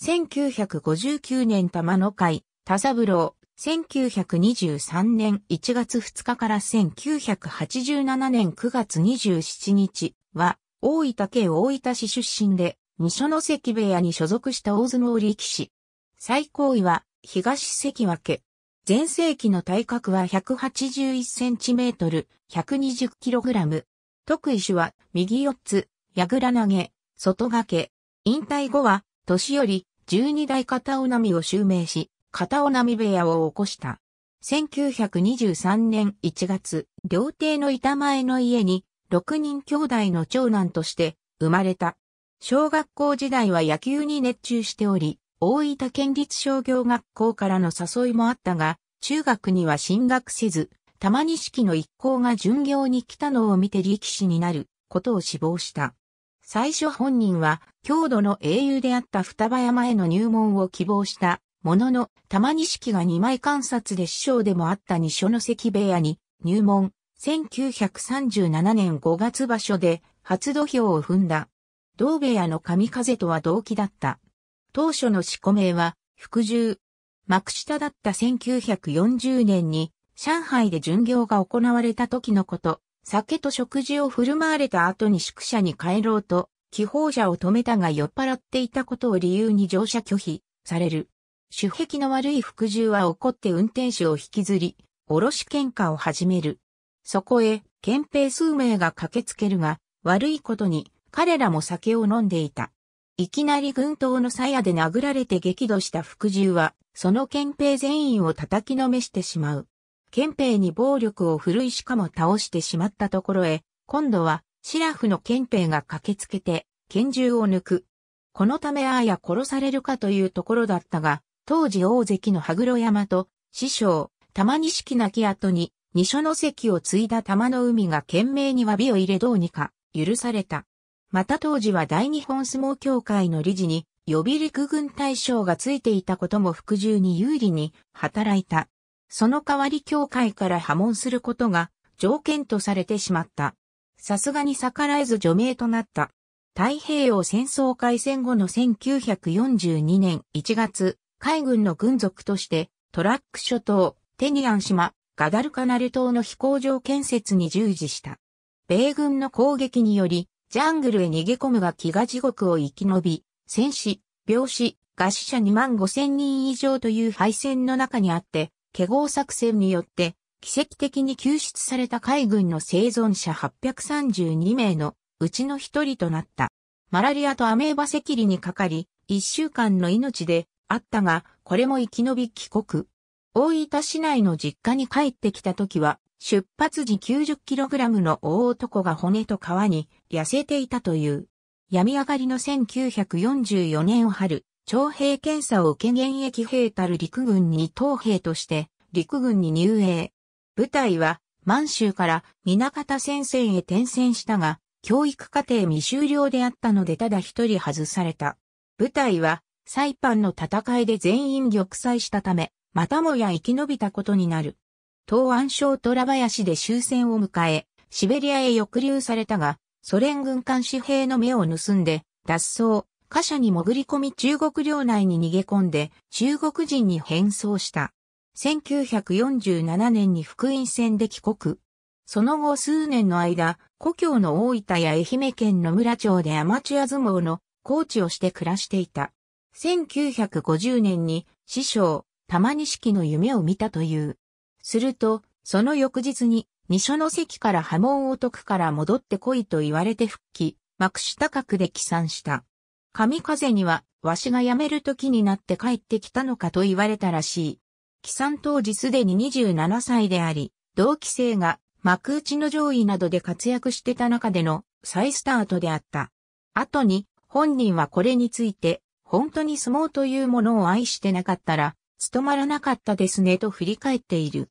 1959年玉の会、田三郎、1923年1月2日から1987年9月27日は、大分県大分市出身で、二所の関部屋に所属した大相撲力士。最高位は、東関脇。前世紀の体格は1 8 1トル、1 2 0ラム。得意種は、右四つ、矢倉投げ、外掛け。引退後は、年より十二代片尾波を襲名し、片尾波部屋を起こした。1923年1月、料亭の板前の家に、6人兄弟の長男として生まれた。小学校時代は野球に熱中しており、大分県立商業学校からの誘いもあったが、中学には進学せず、玉錦の一行が巡業に来たのを見て力士になることを志望した。最初本人は、郷土の英雄であった双葉山への入門を希望したものの、玉錦が二枚観察で師匠でもあった二所の関部屋に入門、1937年5月場所で初土俵を踏んだ。同部屋の神風とは同期だった。当初の四個名は、福獣。幕下だった1940年に、上海で巡業が行われた時のこと、酒と食事を振る舞われた後に宿舎に帰ろうと、気泡車を止めたが酔っ払っていたことを理由に乗車拒否される。主壁の悪い服従は怒って運転手を引きずり、おろし喧嘩を始める。そこへ、憲兵数名が駆けつけるが、悪いことに彼らも酒を飲んでいた。いきなり軍刀の鞘で殴られて激怒した服従は、その憲兵全員を叩きのめしてしまう。憲兵に暴力を振るいしかも倒してしまったところへ、今度は、シラフの憲兵が駆けつけて、拳銃を抜く。このためあーや殺されるかというところだったが、当時大関の羽黒山と、師匠、玉式亡き後に、二所の関を継いだ玉の海が懸命に詫びを入れどうにか、許された。また当時は大日本相撲協会の理事に、予備陸軍大将がついていたことも服従に有利に働いた。その代わり教会から破門することが条件とされてしまった。さすがに逆らえず除名となった。太平洋戦争開戦後の1942年1月、海軍の軍属としてトラック諸島、テニアン島、ガダルカナル島の飛行場建設に従事した。米軍の攻撃により、ジャングルへ逃げ込むが飢餓地獄を生き延び、戦死、病死、餓死者2万5千人以上という敗戦の中にあって、華合作戦によって、奇跡的に救出された海軍の生存者832名のうちの一人となった。マラリアとアメーバ赤痢にかかり、一週間の命であったが、これも生き延び帰国。大分市内の実家に帰ってきた時は、出発時 90kg の大男が骨と皮に痩せていたという。病み上がりの1944年春、徴兵検査を受け現役兵たる陸軍に当兵として陸軍に入営。部隊は満州から水方戦線へ転戦したが、教育課程未終了であったのでただ一人外された。部隊はサイパンの戦いで全員玉砕したため、またもや生き延びたことになる。東安省虎林で終戦を迎え、シベリアへ抑留されたが、ソ連軍艦士兵の目を盗んで、脱走、貨車に潜り込み中国領内に逃げ込んで中国人に変装した。1947年に福音船で帰国。その後数年の間、故郷の大分や愛媛県野村町でアマチュア相撲のコーチをして暮らしていた。1950年に師匠、玉西錦の夢を見たという。すると、その翌日に、二所の関から波紋を解くから戻ってこいと言われて復帰、幕下格で帰参した。神風には、わしが辞める時になって帰ってきたのかと言われたらしい。帰参当時すでに27歳であり、同期生が幕内の上位などで活躍してた中での再スタートであった。後に本人はこれについて、本当に相撲というものを愛してなかったら、務まらなかったですねと振り返っている。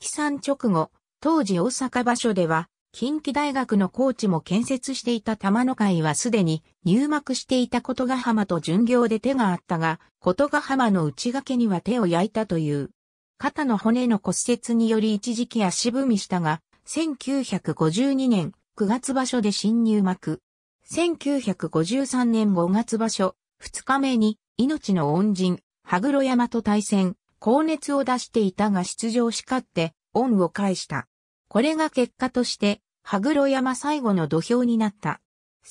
帰参直後、当時大阪場所では、近畿大学のコーチも建設していた玉野会はすでに入幕していた琴ヶ浜と巡業で手があったが、琴ヶ浜の内掛けには手を焼いたという。肩の骨の骨折により一時期足踏みしたが、1952年9月場所で新入幕。1953年5月場所、2日目に命の恩人、羽黒山と対戦、高熱を出していたが出場しかって、恩を返した。これが結果として、羽黒山最後の土俵になった。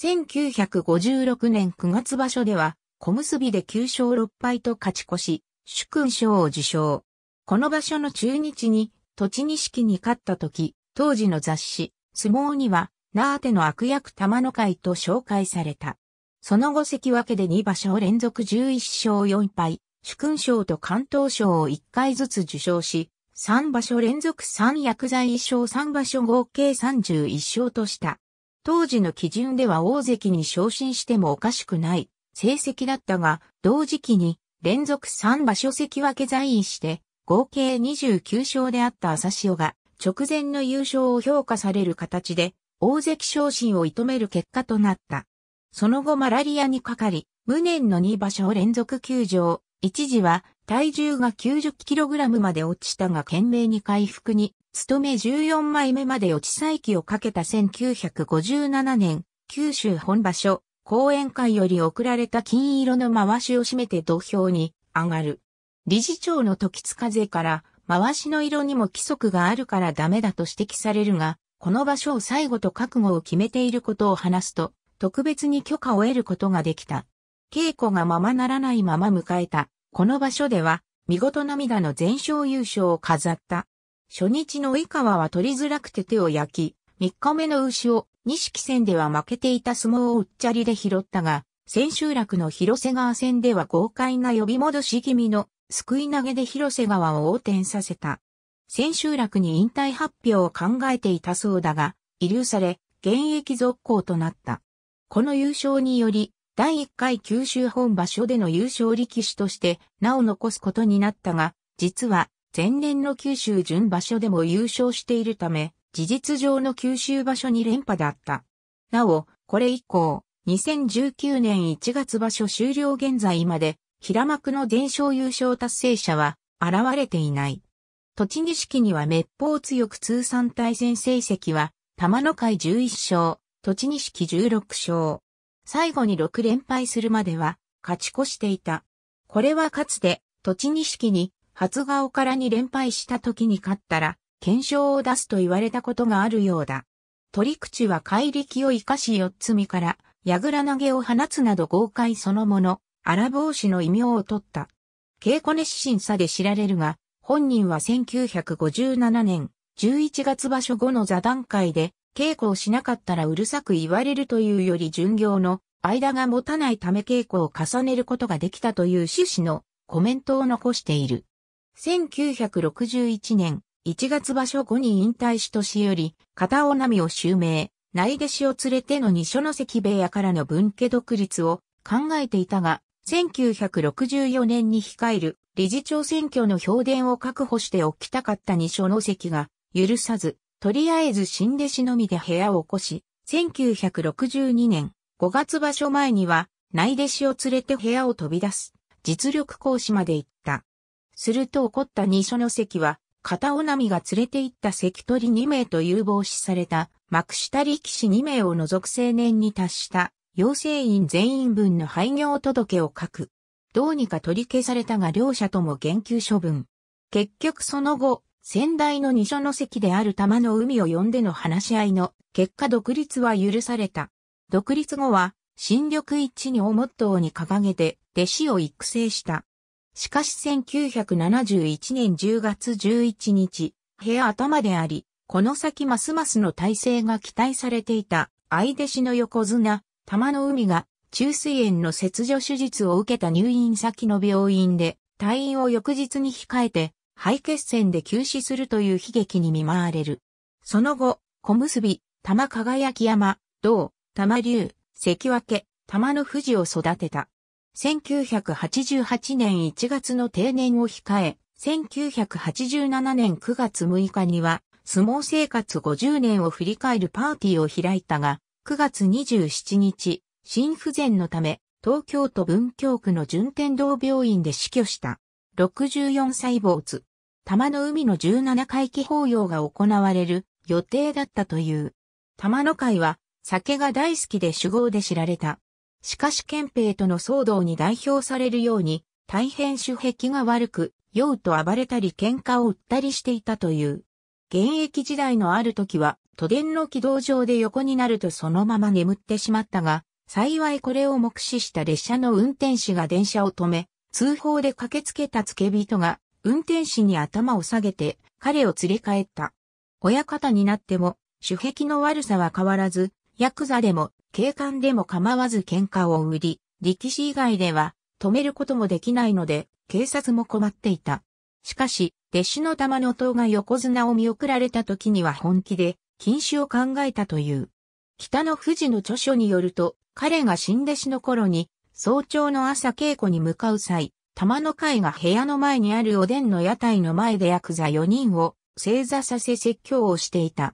1956年9月場所では、小結で9勝6敗と勝ち越し、主君賞を受賞。この場所の中日に、栃錦に勝った時、当時の雑誌、相撲には、なあての悪役玉の会と紹介された。その後関けで2場所連続11勝4敗、主君賞と関東賞を1回ずつ受賞し、3場所連続3薬剤1勝3場所合計31勝とした。当時の基準では大関に昇進してもおかしくない成績だったが、同時期に連続3場所関分在位して合計29勝であった朝潮が直前の優勝を評価される形で大関昇進を射止める結果となった。その後マラリアにかかり、無念の2場所連続休場、一時は体重が 90kg まで落ちたが懸命に回復に、勤め14枚目まで落ち再起をかけた1957年、九州本場所、講演会より送られた金色の回しを占めて土俵に上がる。理事長の時津風から、回しの色にも規則があるからダメだと指摘されるが、この場所を最後と覚悟を決めていることを話すと、特別に許可を得ることができた。稽古がままならないまま迎えたこの場所では、見事涙の全勝優勝を飾った。初日の井川は取りづらくて手を焼き、三日目の牛を、錦戦では負けていた相撲をうっちゃりで拾ったが、千秋楽の広瀬川戦では豪快な呼び戻し気味の、救い投げで広瀬川を横転させた。千秋楽に引退発表を考えていたそうだが、遺留され、現役続行となった。この優勝により、第1回九州本場所での優勝力士として名を残すことになったが、実は前年の九州準場所でも優勝しているため、事実上の九州場所に連覇だった。なお、これ以降、2019年1月場所終了現在まで、平幕の伝承優勝達成者は現れていない。栃木式には滅法強く通算対戦成績は、玉の会11勝、栃木式16勝。最後に6連敗するまでは勝ち越していた。これはかつて、栃錦に初顔から2連敗した時に勝ったら、検証を出すと言われたことがあるようだ。取口は怪力を生かし四つ身から、ら投げを放つなど豪快そのもの、荒帽子の異名を取った。稽古熱心さで知られるが、本人は1957年11月場所後の座談会で、稽古をしなかったらうるさく言われるというより巡業の間が持たないため稽古を重ねることができたという趣旨のコメントを残している。1961年1月場所後に引退し年より片尾波を襲名、内弟子を連れての二所の関部屋からの分家独立を考えていたが、1964年に控える理事長選挙の評伝を確保しておきたかった二所の関が許さず、とりあえず新弟子のみで部屋を起こし、1962年5月場所前には内弟子を連れて部屋を飛び出す実力行使まで行った。すると怒った二所の席は、片尾波が連れて行った関取2名と有望視された幕下力士2名を除く青年に達した養成員全員分の廃業届を書く。どうにか取り消されたが両者とも減給処分。結局その後、先代の二所の席である玉の海を呼んでの話し合いの結果独立は許された。独立後は、新緑一におもっとに掲げて、弟子を育成した。しかし1971年10月11日、部屋頭であり、この先ますますの体制が期待されていた、相弟子の横綱、玉の海が、中水炎の切除手術を受けた入院先の病院で、退院を翌日に控えて、肺血栓で急死するという悲劇に見舞われる。その後、小結び、玉輝山、道、玉竜、関脇、玉の富士を育てた。1988年1月の定年を控え、1987年9月6日には、相撲生活50年を振り返るパーティーを開いたが、9月27日、心不全のため、東京都文京区の順天堂病院で死去した。64歳没。玉の海の17回忌法要が行われる予定だったという。玉の会は酒が大好きで酒豪で知られた。しかし憲兵との騒動に代表されるように大変主壁が悪く、酔うと暴れたり喧嘩を売ったりしていたという。現役時代のある時は都電の軌道上で横になるとそのまま眠ってしまったが、幸いこれを目視した列車の運転士が電車を止め、通報で駆けつけた付け人が、運転士に頭を下げて、彼を連れ帰った。親方になっても、主壁の悪さは変わらず、ヤクザでも、警官でも構わず喧嘩を売り、力士以外では、止めることもできないので、警察も困っていた。しかし、弟子の玉の塔が横綱を見送られた時には本気で、禁止を考えたという。北の富士の著書によると、彼が新弟子の頃に、早朝の朝稽古に向かう際、玉の会が部屋の前にあるおでんの屋台の前でヤクザ4人を正座させ説教をしていた。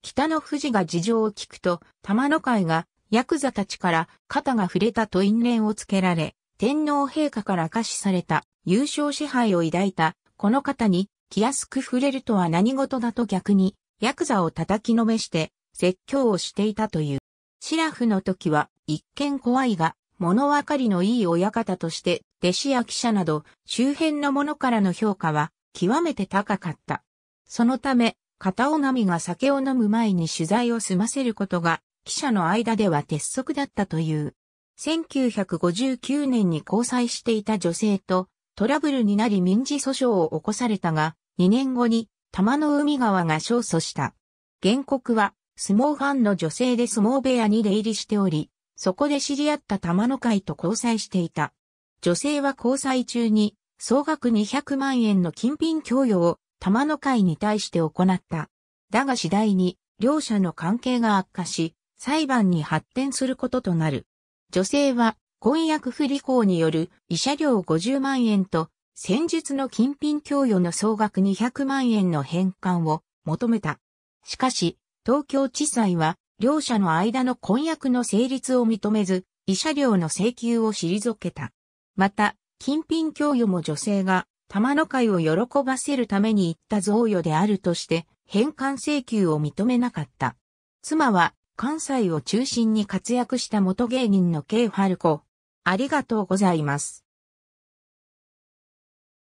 北の富士が事情を聞くと、玉の会がヤクザたちから肩が触れたと因縁をつけられ、天皇陛下から可視された優勝支配を抱いた、この方に気安く触れるとは何事だと逆に、ヤクザを叩きのめして説教をしていたという。シラフの時は一見怖いが、物分かりのいい親方として、弟子や記者など、周辺の者からの評価は、極めて高かった。そのため、片尾波が酒を飲む前に取材を済ませることが、記者の間では鉄則だったという。1959年に交際していた女性と、トラブルになり民事訴訟を起こされたが、2年後に、玉の海川が勝訴した。原告は、相撲ファンの女性で相撲部屋に出入りしており、そこで知り合った玉野会と交際していた。女性は交際中に総額200万円の金品供与を玉野会に対して行った。だが次第に両者の関係が悪化し、裁判に発展することとなる。女性は婚約不履行による慰謝料50万円と戦術の金品供与の総額200万円の返還を求めた。しかし、東京地裁は両者の間の婚約の成立を認めず、慰謝料の請求を退けた。また、金品供与も女性が玉の会を喜ばせるために行った贈与であるとして、返還請求を認めなかった。妻は関西を中心に活躍した元芸人の K 春子。ありがとうございます。